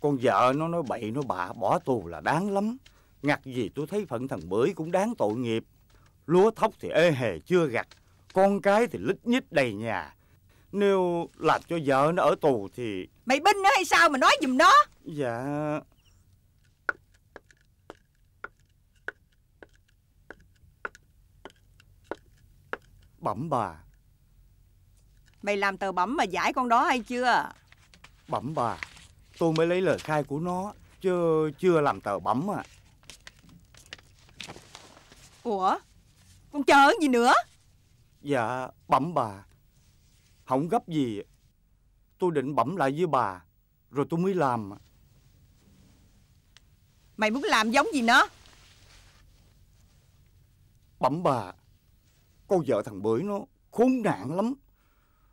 Con vợ nó nói bậy nó bạ bỏ tù là đáng lắm Ngặt gì tôi thấy phận thằng bưởi cũng đáng tội nghiệp Lúa thóc thì ê hề chưa gặt Con cái thì lít nhít đầy nhà Nếu làm cho vợ nó ở tù thì Mày binh nó hay sao mà nói giùm nó Dạ Bẩm bà Mày làm tờ bẩm mà giải con đó hay chưa Bẩm bà tôi mới lấy lời khai của nó chứ chưa làm tờ bấm à ủa con chờ gì nữa dạ bẩm bà không gấp gì tôi định bẩm lại với bà rồi tôi mới làm mày muốn làm giống gì nó bẩm bà con vợ thằng bưởi nó khốn nạn lắm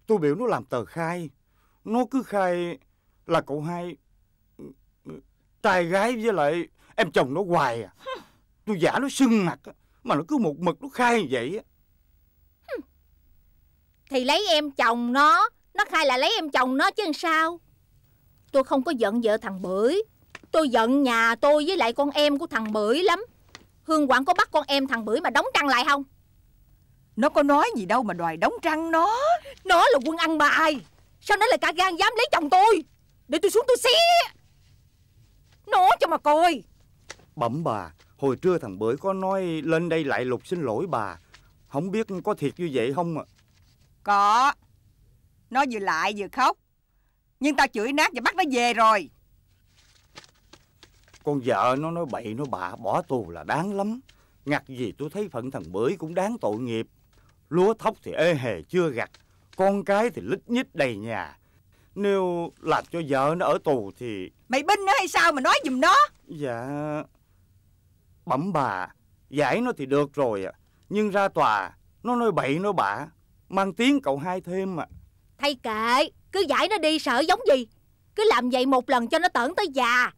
tôi biểu nó làm tờ khai nó cứ khai là cậu hai trai gái với lại em chồng nó hoài à tôi giả nó sưng mặt mà nó cứ một mực nó khai như vậy á thì lấy em chồng nó nó khai là lấy em chồng nó chứ sao tôi không có giận vợ thằng bưởi tôi giận nhà tôi với lại con em của thằng bưởi lắm hương quảng có bắt con em thằng bưởi mà đóng trăng lại không nó có nói gì đâu mà đòi đóng trăng nó Nó là quân ăn mà ai Sao nó lại cả gan dám lấy chồng tôi để tôi xuống tôi xé Nó cho mà coi Bẩm bà Hồi trưa thằng Bưởi có nói lên đây lại lục xin lỗi bà Không biết có thiệt như vậy không à Có Nó vừa lại vừa khóc Nhưng tao chửi nát và bắt nó về rồi Con vợ nó nói bậy nó bạ bỏ tù là đáng lắm Ngặt gì tôi thấy phận thằng Bưởi cũng đáng tội nghiệp Lúa thóc thì ê hề chưa gặt Con cái thì lít nhít đầy nhà nếu làm cho vợ nó ở tù thì Mày binh nó hay sao mà nói giùm nó Dạ Bẩm bà Giải nó thì được rồi à. Nhưng ra tòa Nó nói bậy nó bạ Mang tiếng cậu hai thêm à Thay kệ Cứ giải nó đi sợ giống gì Cứ làm vậy một lần cho nó tởn tới già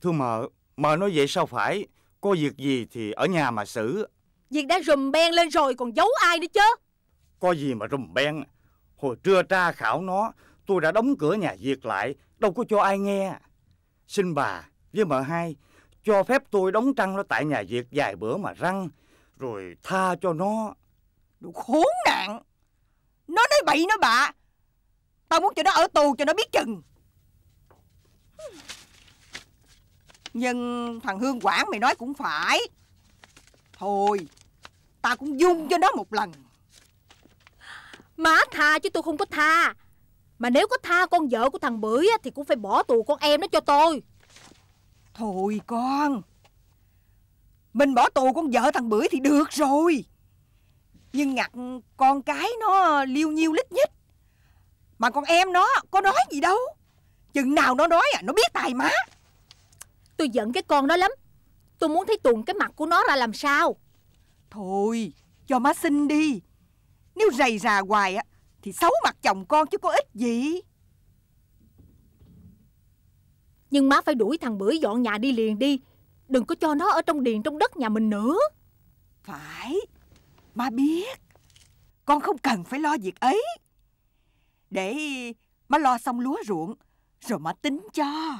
Thưa mợ Mợ nói vậy sao phải Có việc gì thì ở nhà mà xử Việc đã rùm beng lên rồi còn giấu ai nữa chứ Có gì mà rùm beng Hồi trưa tra khảo nó, tôi đã đóng cửa nhà diệt lại, đâu có cho ai nghe. Xin bà với mợ hai cho phép tôi đóng trăng nó tại nhà diệt vài bữa mà răng, rồi tha cho nó. Đồ khốn nạn! Nó nói bậy nó bạ! Tao muốn cho nó ở tù cho nó biết chừng! Nhưng thằng Hương Quảng mày nói cũng phải Thôi Tao cũng dung cho nó một lần Má tha chứ tôi không có tha Mà nếu có tha con vợ của thằng Bưởi á, Thì cũng phải bỏ tù con em nó cho tôi Thôi con Mình bỏ tù con vợ thằng Bưởi thì được rồi Nhưng ngặt con cái nó liêu nhiêu lít nhít Mà con em nó có nói gì đâu Chừng nào nó nói à Nó biết tài má Tôi giận cái con đó lắm Tôi muốn thấy tuồn cái mặt của nó ra làm sao Thôi cho má xin đi nếu rầy rà hoài á Thì xấu mặt chồng con chứ có ích gì Nhưng má phải đuổi thằng Bưởi dọn nhà đi liền đi Đừng có cho nó ở trong điền trong đất nhà mình nữa Phải Má biết Con không cần phải lo việc ấy Để má lo xong lúa ruộng Rồi má tính cho